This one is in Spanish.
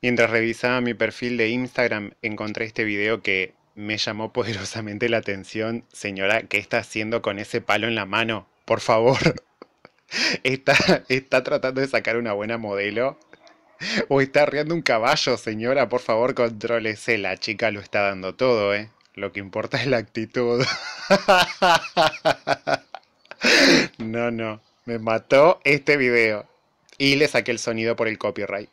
Mientras revisaba mi perfil de Instagram, encontré este video que me llamó poderosamente la atención. Señora, ¿qué está haciendo con ese palo en la mano? Por favor. Está, está tratando de sacar una buena modelo. O está arriando un caballo, señora. Por favor, contrólese. La chica lo está dando todo, ¿eh? Lo que importa es la actitud. No, no. Me mató este video. Y le saqué el sonido por el copyright.